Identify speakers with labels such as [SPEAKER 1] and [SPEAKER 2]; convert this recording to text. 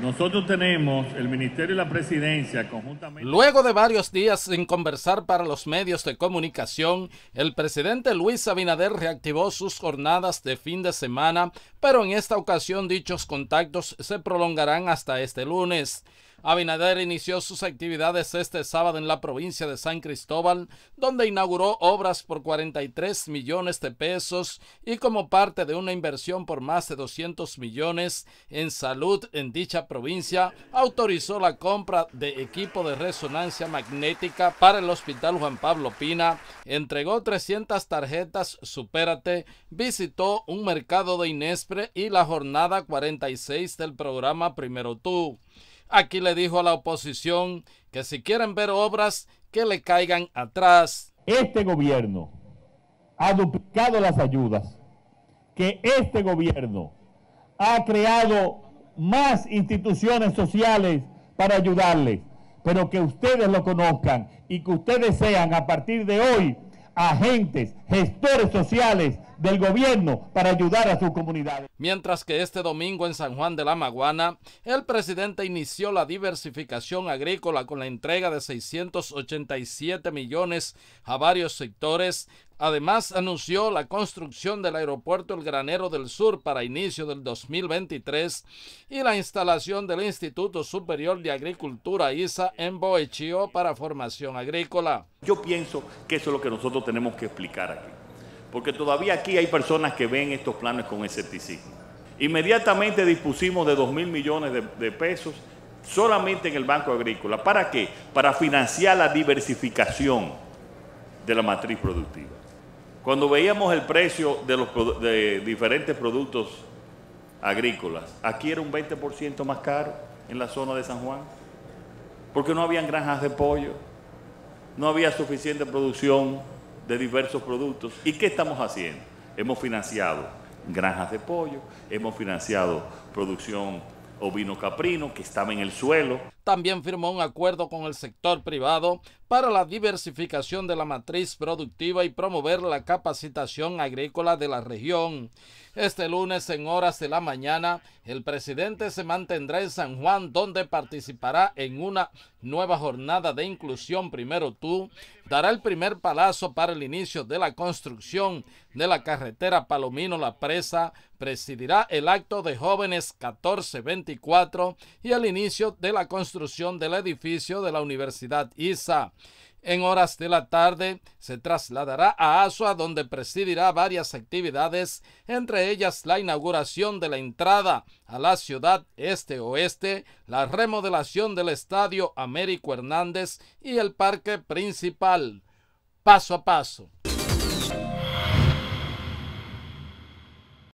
[SPEAKER 1] Nosotros tenemos el Ministerio y la Presidencia conjuntamente.
[SPEAKER 2] Luego de varios días sin conversar para los medios de comunicación, el presidente Luis Abinader reactivó sus jornadas de fin de semana, pero en esta ocasión dichos contactos se prolongarán hasta este lunes. Abinader inició sus actividades este sábado en la provincia de San Cristóbal, donde inauguró obras por 43 millones de pesos y como parte de una inversión por más de 200 millones en salud en dicha provincia, autorizó la compra de equipo de resonancia magnética para el Hospital Juan Pablo Pina, entregó 300 tarjetas Supérate, visitó un mercado de Inespre y la jornada 46 del programa Primero Tú. Aquí le dijo a la oposición que si quieren ver obras, que le
[SPEAKER 1] caigan atrás. Este gobierno ha duplicado las ayudas, que este gobierno ha creado más instituciones sociales para ayudarles, pero que ustedes lo conozcan y que ustedes sean a partir de hoy agentes, gestores sociales del gobierno para ayudar a sus comunidad.
[SPEAKER 2] Mientras que este domingo en San Juan de la Maguana, el presidente inició la diversificación agrícola con la entrega de 687 millones a varios sectores Además, anunció la construcción del aeropuerto El Granero del Sur para inicio del 2023 y la instalación del Instituto Superior de Agricultura ISA en Boechío para formación agrícola.
[SPEAKER 1] Yo pienso que eso es lo que nosotros tenemos que explicar aquí, porque todavía aquí hay personas que ven estos planes con escepticismo. Inmediatamente dispusimos de 2 mil millones de pesos solamente en el Banco Agrícola. ¿Para qué? Para financiar la diversificación de la matriz productiva. Cuando veíamos el precio de los diferentes productos agrícolas, aquí era un 20% más caro en la zona de San Juan, porque no habían granjas de pollo, no había suficiente producción de diversos productos. ¿Y qué estamos haciendo? Hemos financiado granjas de pollo, hemos financiado producción ovino caprino que estaba en el suelo. También firmó un acuerdo con el sector privado para la
[SPEAKER 2] diversificación de la matriz productiva y promover la capacitación agrícola de la región. Este lunes en horas de la mañana, el presidente se mantendrá en San Juan donde participará en una nueva jornada de inclusión Primero Tú, dará el primer palazo para el inicio de la construcción de la carretera Palomino La Presa, presidirá el acto de jóvenes 1424 y el inicio de la construcción construcción del edificio de la Universidad ISA. En horas de la tarde se trasladará a Asua donde presidirá varias actividades, entre ellas la inauguración de la entrada a la ciudad este-oeste, la remodelación del Estadio Américo Hernández y el parque principal. Paso a paso.